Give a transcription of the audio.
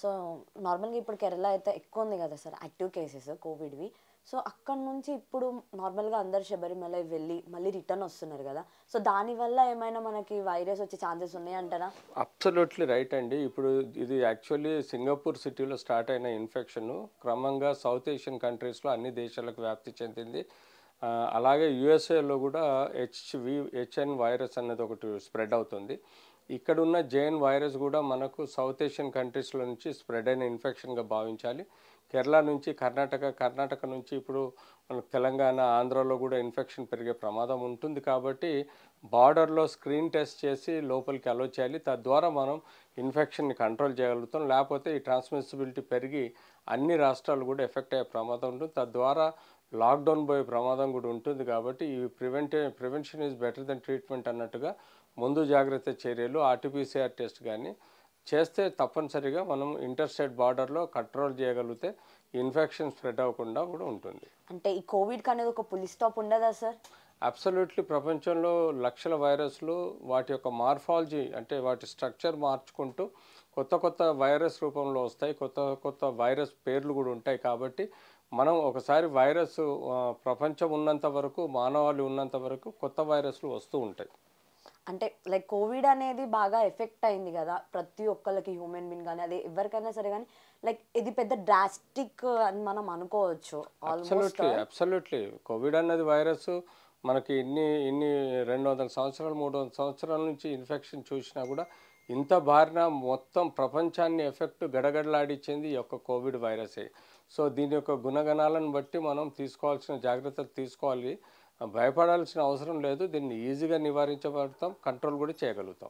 so నార్మల్గా ఇప్పుడు కేరళ అయితే ఎక్కువ ఉంది కదా సార్ యాక్టివ్ కేసెస్ కోవిడ్వి సో అక్కడ నుంచి ఇప్పుడు నార్మల్గా అందరు శబరిమల వెళ్ళి మళ్ళీ రిటర్న్ వస్తున్నారు కదా సో దానివల్ల ఏమైనా మనకి వైరస్ వచ్చే ఛాన్సెస్ ఉన్నాయి అంటారా అబ్సల్యూట్లీ రైట్ అండి ఇప్పుడు ఇది యాక్చువల్లీ సింగపూర్ సిటీలో స్టార్ట్ అయిన ఇన్ఫెక్షన్ క్రమంగా సౌత్ ఏషియన్ కంట్రీస్లో అన్ని దేశాలకు వ్యాప్తి చెందింది అలాగే యుఎస్ఏలో కూడా హెచ్వి హెచ్ఎన్ వైరస్ అనేది ఒకటి స్ప్రెడ్ అవుతుంది ఇక్కడున్న జేఎన్ వైరస్ కూడా మనకు సౌత్ ఏషియన్ కంట్రీస్లో నుంచి స్ప్రెడ్ అయిన ఇన్ఫెక్షన్గా భావించాలి కేరళ నుంచి కర్ణాటక కర్ణాటక నుంచి ఇప్పుడు మన తెలంగాణ ఆంధ్రలో కూడా ఇన్ఫెక్షన్ పెరిగే ప్రమాదం ఉంటుంది కాబట్టి బార్డర్లో స్క్రీన్ టెస్ట్ చేసి లోపలికి అలో చేయాలి తద్వారా మనం ఇన్ఫెక్షన్ని కంట్రోల్ చేయగలుగుతాం లేకపోతే ఈ ట్రాన్స్మిసిబిలిటీ పెరిగి అన్ని రాష్ట్రాలు కూడా ఎఫెక్ట్ అయ్యే ప్రమాదం ఉంటుంది తద్వారా లాక్డౌన్ పోయే ప్రమాదం కూడా ఉంటుంది కాబట్టి ఇవి prevent prevention is better than treatment అన్నట్టుగా ముందు జాగ్రత్త చర్యలు ఆర్టీపీసీఆర్ టెస్ట్ కానీ చేస్తే తప్పనిసరిగా మనం ఇంటర్ స్టేట్ బార్డర్లో కంట్రోల్ చేయగలిగితే ఇన్ఫెక్షన్ స్ప్రెడ్ అవ్వకుండా కూడా ఉంటుంది అంటే ఈ కోవిడ్కి అనేది ఒక పులిస్టాప్ స్టాప్ ఉండదా సార్ అబ్సల్యూట్లీ ప్రపంచంలో లక్షల వైరస్లు వాటి యొక్క మార్ఫాలజీ అంటే వాటి స్ట్రక్చర్ మార్చుకుంటూ కొత్త కొత్త వైరస్ రూపంలో వస్తాయి కొత్త కొత్త వైరస్ పేర్లు కూడా ఉంటాయి కాబట్టి మనం ఒకసారి వైరస్ ప్రపంచం ఉన్నంత వరకు మానవాళి ఉన్నంత వరకు కొత్త వైరస్లు వస్తూ ఉంటాయి అంటే లైక్ కోవిడ్ అనేది బాగా ఎఫెక్ట్ అయింది కదా ప్రతి ఒక్కరికి హ్యూమన్ బీన్ కానీ అది ఎవరికైనా సరే కానీ లైక్ ఇది పెద్ద డ్రాస్టిక్ అని మనం అనుకోవచ్చు అబ్సల్యూట్లీ అబ్సల్యూట్లీ కోవిడ్ అన్నది వైరస్ మనకి ఇన్ని ఇన్ని రెండు వందల సంవత్సరాలు మూడు వందల సంవత్సరాల నుంచి ఇన్ఫెక్షన్ చూసినా కూడా ఇంత బారిన మొత్తం ప్రపంచాన్ని ఎఫెక్ట్ గడగడలాడించింది ఈ యొక్క కోవిడ్ వైరసే సో దీని యొక్క గుణగణాలను బట్టి మనం తీసుకోవాల్సిన జాగ్రత్తలు తీసుకోవాలి భయపడాల్సిన అవసరం లేదు దీన్ని ఈజీగా నివారించబడతాం కంట్రోల్ కూడా చేయగలుగుతాం